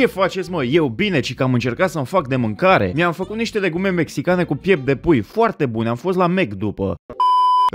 Ce faceți mă? Eu bine, ci că am încercat să-mi fac de mâncare. Mi-am făcut niște legume mexicane cu piept de pui, foarte bune, am fost la Mac după.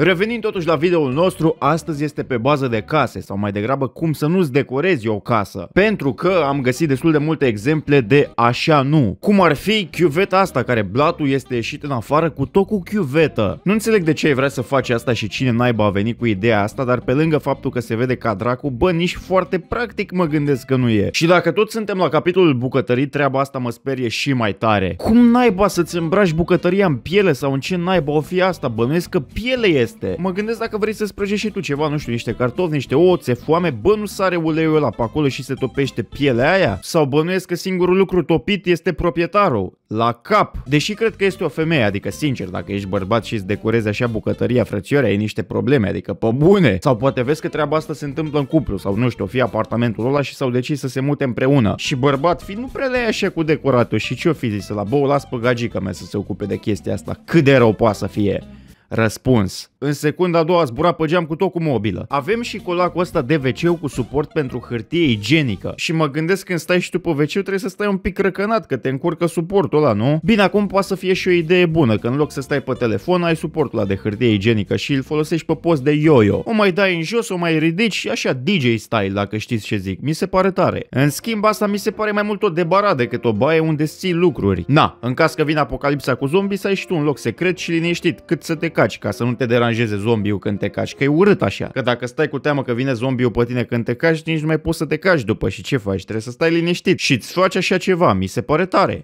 Revenind totuși la videoul nostru, astăzi este pe bază de case sau mai degrabă cum să nu-ți decorezi o casă. Pentru că am găsit destul de multe exemple de așa nu. Cum ar fi chiuveta asta care blatul este ieșit în afară cu tot cu chiuvetă. Nu înțeleg de ce ai vrea să faci asta și cine naiba a venit cu ideea asta, dar pe lângă faptul că se vede ca dracu, bă, nici foarte practic mă gândesc că nu e. Și dacă tot suntem la capitolul bucătării, treaba asta mă sperie și mai tare. Cum naiba să-ți îmbraci bucătăria în piele sau în ce naiba o fi asta? Bănuiesc că piele este este. Mă gândesc dacă vrei să prăjești și tu ceva, nu știu, niște cartofi, niște oțe, foame, bă, nu sare uleiul ăla pe acolo și se topește pielea aia? Sau bănuiesc că singurul lucru topit este proprietarul? La cap! Deși cred că este o femeie, adică sincer, dacă ești bărbat și îți decorezi așa bucătăria frățioare, ai niște probleme, adică pe bune! Sau poate vezi că treaba asta se întâmplă în cuplu, sau nu știu, fi apartamentul ăla și s-au decis să se mute împreună. Și bărbat fi nu prea le așa cu decoratul și ce-o fi zis la bă, las pe gagica mea să se ocupe de chestia asta, cât de rău poate să fie. Răspuns. În secunda a doua zbura pe geam cu tot cu mobilă. Avem și colacul ăsta de wc cu suport pentru hârtie igienică. Și mă gândesc când stai și tu pe wc trebuie să stai un pic răcănat că te încurcă suportul ăla, nu? Bine, acum poate să fie și o idee bună, că în loc să stai pe telefon ai suportul ăla de hârtie igienică și îl folosești pe post de yo-yo. O mai dai în jos, o mai ridici și așa DJ style, dacă știți ce zic. Mi se pare tare. În schimb, asta mi se pare mai mult o debară decât o baie unde ții lucruri. Na, în caz că vine apocalipsa cu zombie, să ai și tu un loc secret și liniștit, cât să te caci, ca să nu te deranjeze zombiu când te caci, că e urât așa. Că dacă stai cu teamă că vine zombiu pe tine când te caci, nici nu mai poți să te caci după și ce faci? Trebuie să stai liniștit și îți faci așa ceva, mi se pare tare.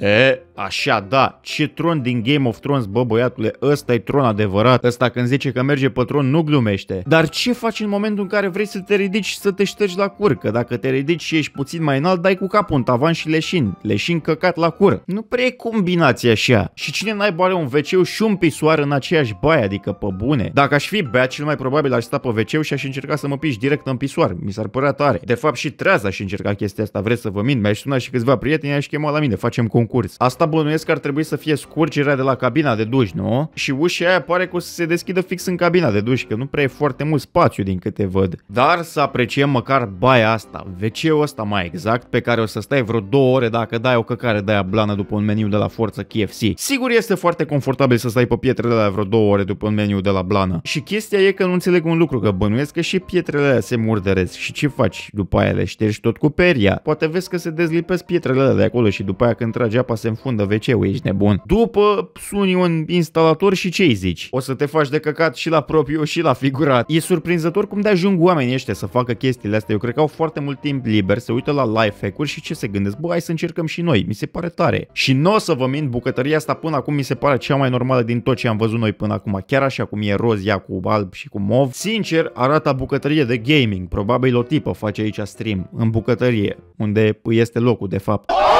E, Așa, da, ce tron din Game of Thrones, bă băiatule, ăsta e tron adevărat, ăsta când zice că merge pe tron nu glumește. Dar ce faci în momentul în care vrei să te ridici și să te ștergi la cur? Că dacă te ridici și ești puțin mai înalt, dai cu capul în tavan și leșin, leșin căcat la cur. Nu prea e combinația așa. Și cine n n-ai boare un wc și un pisoar în aceeași baie, adică pe bune? Dacă aș fi beat, cel mai probabil aș sta pe wc și aș încerca să mă piș direct în pisoar, mi s-ar părea tare. De fapt și treaza și încerca chestia asta, vreți să vă mint, mi-aș suna și câțiva prieteni, aș chema la mine, facem concurs. Asta bănuiesc că ar trebui să fie scurgerea de la cabina de duș, nu? Și ușa aia pare că o să se deschidă fix în cabina de duș, că nu prea e foarte mult spațiu din câte văd. Dar să apreciem măcar baia asta, wc ăsta mai exact, pe care o să stai vreo două ore dacă dai o căcare de aia blană după un meniu de la forță KFC. Sigur este foarte confortabil să stai pe pietrele la vreo două ore după un meniu de la blană. Și chestia e că nu înțeleg un lucru, că bănuiesc că și pietrele alea se murdăresc. Și ce faci? După aia le ștergi tot cu peria. Poate vezi că se dezlipesc pietrele alea de acolo și după aia când trage apa se înfundă lângă wc ești nebun. După suni un instalator și ce zici? O să te faci de căcat și la propriu și la figurat. E surprinzător cum de ajung oamenii ăștia să facă chestiile astea. Eu cred că au foarte mult timp liber, se uită la life hack-uri și ce se gândesc? Bă, hai să încercăm și noi, mi se pare tare. Și nu o să vă mint, bucătăria asta până acum mi se pare cea mai normală din tot ce am văzut noi până acum. Chiar așa cum e roz, ea cu alb și cu mov. Sincer, arată bucătărie de gaming. Probabil o tipă face aici stream, în bucătărie, unde este locul de fapt. Oh!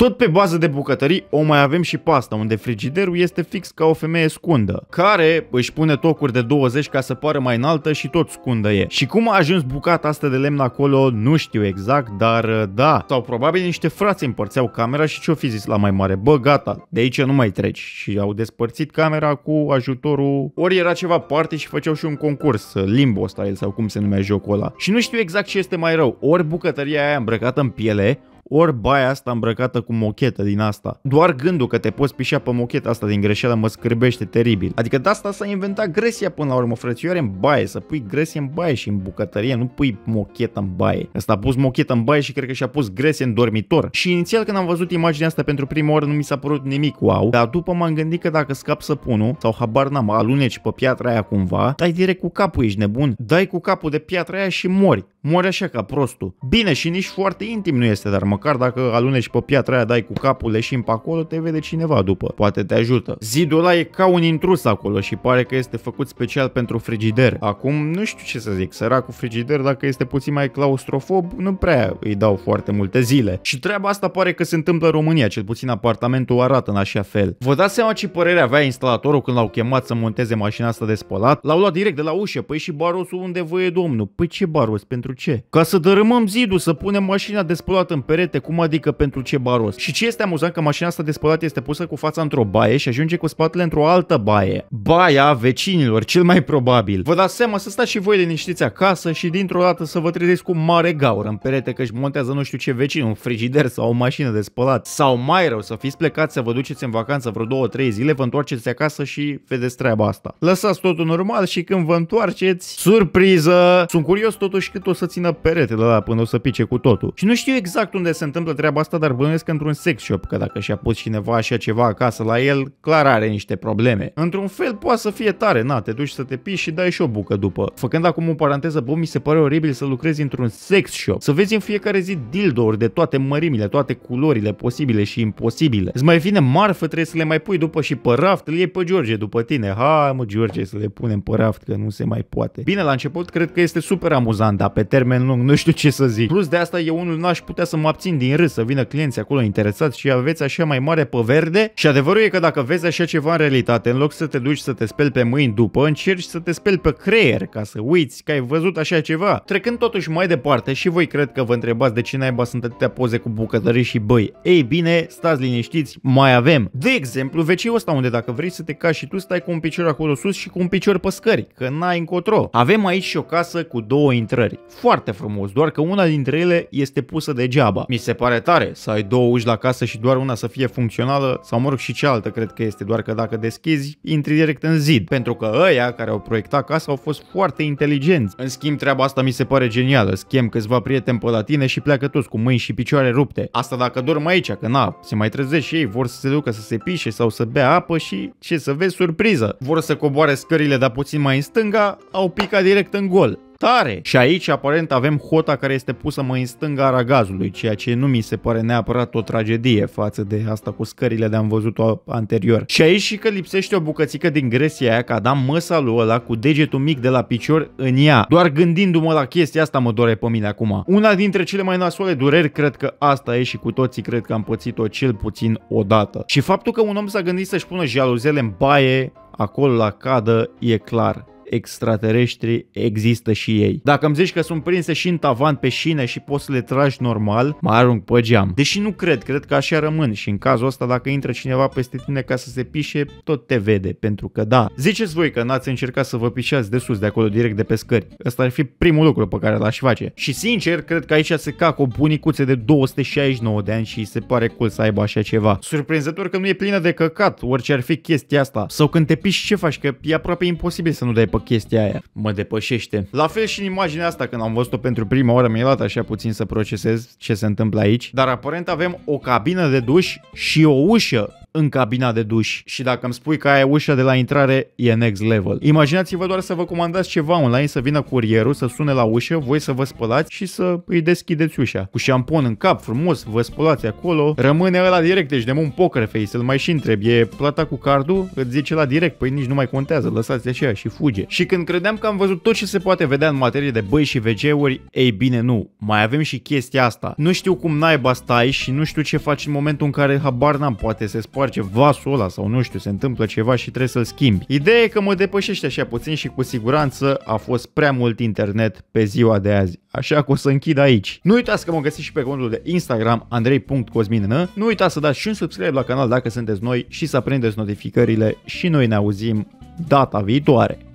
Tot pe bază de bucătării o mai avem și pasta, unde frigiderul este fix ca o femeie scundă, care își pune tocuri de 20 ca să pară mai înaltă și tot scundă e. Și cum a ajuns bucata asta de lemn acolo, nu știu exact, dar uh, da. Sau probabil niște frați împărțeau camera și ce-o fi zis la mai mare, bă, gata, de aici nu mai treci. Și au despărțit camera cu ajutorul, ori era ceva parte și făceau și un concurs, uh, limbo style sau cum se numea jocul ăla. Și nu știu exact ce este mai rău, ori bucătăria aia îmbrăcată în piele, ori baia asta îmbrăcată cu mochetă din asta. Doar gândul că te poți pișa pe mocheta asta din greșeală mă scârbește teribil. Adică de asta s-a inventat Gresia până la urmă, frățioare, în baie, să pui Gresie în baie și în bucătărie, nu pui mochetă în baie. Asta a pus mochetă în baie și cred că și-a pus Gresie în dormitor. Și inițial când am văzut imaginea asta pentru prima oară nu mi s-a părut nimic wow, dar după m-am gândit că dacă scap săpunul sau habar n-am, aluneci pe piatra aia cumva, dai direct cu capul, ești nebun, dai cu capul de piatra aia și mori. Mori așa ca prostul. Bine și nici foarte intim nu este, dar mă măcar dacă aluneci pe piatra aia, dai cu capul leșim pe acolo, te vede cineva după. Poate te ajută. Zidul ăla e ca un intrus acolo și pare că este făcut special pentru frigider. Acum, nu știu ce să zic, săracul frigider, dacă este puțin mai claustrofob, nu prea îi dau foarte multe zile. Și treaba asta pare că se întâmplă în România, cel puțin apartamentul arată în așa fel. Vă dați seama ce părere avea instalatorul când l-au chemat să monteze mașina asta de spălat? L-au luat direct de la ușă, păi și barosul unde voie domnul? Păi ce baros, pentru ce? Ca să dărâmăm zidul, să punem mașina de spălat în perete toalete, cum adică pentru ce baros? Și ce este amuzant că mașina asta de spălat este pusă cu fața într-o baie și ajunge cu spatele într-o altă baie. Baia vecinilor, cel mai probabil. Vă dați seama să stați și voi liniștiți acasă și dintr-o dată să vă trezeți cu mare gaură în perete că își montează nu știu ce vecin, un frigider sau o mașină de spălat. Sau mai rău, să fiți plecați să vă duceți în vacanță vreo 2-3 zile, vă întoarceți acasă și vedeți treaba asta. Lăsați totul normal și când vă întoarceți, surpriză! Sunt curios totuși cât o să țină peretele la până o să pice cu totul. Și nu știu exact unde unde se întâmplă treaba asta, dar bănuiesc într-un sex shop, că dacă și-a pus cineva așa ceva acasă la el, clar are niște probleme. Într-un fel poate să fie tare, na, te duci să te piși și dai și o bucă după. Făcând acum o paranteză, bă, mi se pare oribil să lucrezi într-un sex shop, să vezi în fiecare zi dildouri de toate mărimile, toate culorile posibile și imposibile. Îți mai vine marfă, trebuie să le mai pui după și pe raft, îl iei pe George după tine. ha, mă George să le punem pe raft că nu se mai poate. Bine, la început cred că este super amuzant, dar pe termen lung nu știu ce să zic. Plus de asta eu unul n-aș putea să mă abțin din râs să vină clienții acolo interesați și aveți așa mai mare pe verde și adevărul e că dacă vezi așa ceva în realitate, în loc să te duci să te speli pe mâini după, încerci să te speli pe creier ca să uiți că ai văzut așa ceva. Trecând totuși mai departe și voi cred că vă întrebați de ce naiba sunt atâtea poze cu bucătării și băi. Ei bine, stați liniștiți, mai avem. De exemplu, veciul ăsta unde dacă vrei să te cași și tu stai cu un picior acolo sus și cu un picior pe scări, că n-ai încotro. Avem aici și o casă cu două intrări. Foarte frumos, doar că una dintre ele este pusă degeaba. Mi se pare tare să ai două uși la casă și doar una să fie funcțională, sau mă rog și cealaltă cred că este, doar că dacă deschizi, intri direct în zid, pentru că ăia care au proiectat casa au fost foarte inteligenți. În schimb, treaba asta mi se pare genială, schem câțiva prieteni pe la tine și pleacă toți cu mâini și picioare rupte. Asta dacă dorm aici, că na, se mai trezește și ei, vor să se ducă să se pișe sau să bea apă și ce să vezi, surpriză. Vor să coboare scările, dar puțin mai în stânga, au picat direct în gol. Tare! Și aici aparent avem hota care este pusă mai în stânga aragazului, ceea ce nu mi se pare neapărat o tragedie față de asta cu scările de am văzut-o anterior. Și aici și că lipsește o bucățică din gresia aia că dat măsa lui ăla cu degetul mic de la picior în ea. Doar gândindu-mă la chestia asta mă dore pe mine acum. Una dintre cele mai nasoale dureri cred că asta e și cu toții cred că am pățit-o cel puțin odată. Și faptul că un om s-a gândit să-și pună jaluzele în baie acolo la cadă e clar extraterestri există și ei. Dacă îmi zici că sunt prinse și în tavan pe șine și poți să le tragi normal, mă arunc pe geam. Deși nu cred, cred că așa rămân și în cazul ăsta dacă intră cineva peste tine ca să se pișe, tot te vede, pentru că da. Ziceți voi că n-ați încercat să vă pișați de sus, de acolo, direct de pe scări. Ăsta ar fi primul lucru pe care l-aș face. Și sincer, cred că aici se cac o bunicuță de 269 de ani și se pare cool să aibă așa ceva. Surprinzător că nu e plină de căcat, orice ar fi chestia asta. Sau când te piși ce faci, că e aproape imposibil să nu dai pe chestia aia. Mă depășește. La fel și în imaginea asta, când am văzut-o pentru prima oară, mi-a luat așa puțin să procesez ce se întâmplă aici, dar aparent avem o cabină de duș și o ușă în cabina de duș și dacă îmi spui că aia e ușa de la intrare, e next level. Imaginați-vă doar să vă comandați ceva online, să vină curierul, să sune la ușă, voi să vă spălați și să îi deschideți ușa. Cu șampon în cap, frumos, vă spălați acolo, rămâne ăla direct, deci de un poker face, îl mai și întreb, e plata cu cardul? Îți zice la direct, păi nici nu mai contează, lăsați așa și fuge. Și când credeam că am văzut tot ce se poate vedea în materie de băi și vg uri ei bine nu, mai avem și chestia asta. Nu știu cum naiba stai și nu știu ce faci în momentul în care habar n-am, poate se sparge vasul ăla sau nu știu, se întâmplă ceva și trebuie să-l schimbi. Ideea e că mă depășește așa puțin și cu siguranță a fost prea mult internet pe ziua de azi, așa că o să închid aici. Nu uitați că mă găsiți și pe contul de Instagram andrei.cosminenă, nu uitați să dați și un subscribe la canal dacă sunteți noi și să aprindeți notificările și noi ne auzim data viitoare.